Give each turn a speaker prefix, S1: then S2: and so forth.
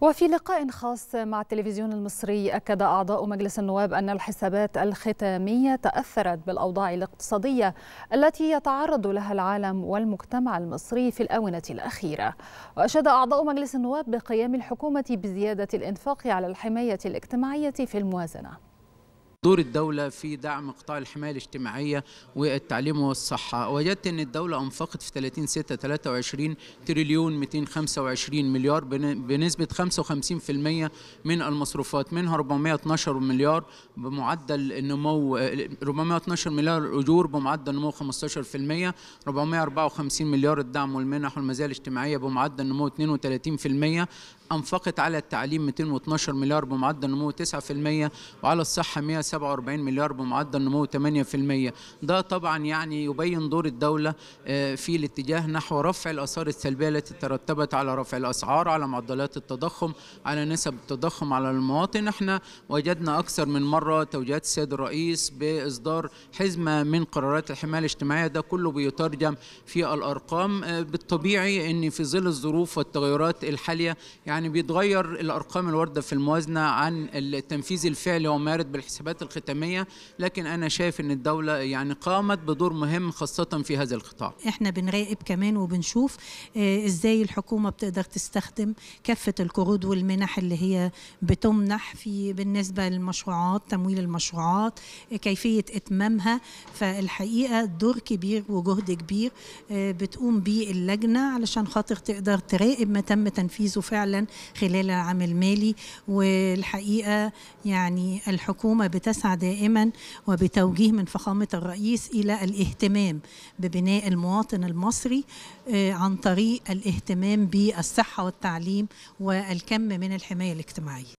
S1: وفي لقاء خاص مع التلفزيون المصري أكد أعضاء مجلس النواب أن الحسابات الختامية تأثرت بالأوضاع الاقتصادية التي يتعرض لها العالم والمجتمع المصري في الآونة الأخيرة وأشاد أعضاء مجلس النواب بقيام الحكومة بزيادة الإنفاق على الحماية الاجتماعية في الموازنة
S2: دور الدولة في دعم قطاع الحماية الاجتماعية والتعليم والصحة وجدت أن الدولة أنفقت في 30 6 23 تريليون 225 مليار بنسبة 55% من المصروفات منها 412 مليار بمعدل النمو 412 مليار أجور بمعدل نمو 15% 454 مليار الدعم والمنح والمزايا الاجتماعية بمعدل نمو 32% أنفقت على التعليم 212 مليار بمعدل نمو 9% وعلى الصحة 100 47 مليار بمعدل نمو 8% ده طبعا يعني يبين دور الدولة آه، في الاتجاه نحو رفع الآثار السلبية التي ترتبت على رفع الأسعار على معدلات التضخم على نسب التضخم على المواطن احنا وجدنا أكثر من مرة توجيهات السيد الرئيس بإصدار حزمة من قرارات الحماية الاجتماعية ده كله بيترجم في الأرقام آه، بالطبيعي أن في ظل الظروف والتغيرات الحالية يعني بيتغير الأرقام الواردة في الموازنة عن التنفيذ الفعلي ومارد بالحسابات الحلقات الختامية لكن أنا شايف أن الدولة يعني قامت بدور مهم خاصة في هذا القطاع إحنا
S3: بنراقب كمان وبنشوف آه، إزاي الحكومة بتقدر تستخدم كافة القروض والمنح اللي هي بتمنح في بالنسبة للمشروعات تمويل المشروعات آه، كيفية إتمامها فالحقيقة دور كبير وجهد كبير آه، بتقوم بيه اللجنة علشان خاطر تقدر تراقب ما تم تنفيذه فعلا خلال العام المالي والحقيقة يعني الحكومة بتا تسعى دائما وبتوجيه من فخامة الرئيس إلى الاهتمام ببناء المواطن المصري آه، عن طريق الاهتمام بالصحة والتعليم والكم من الحماية الاجتماعية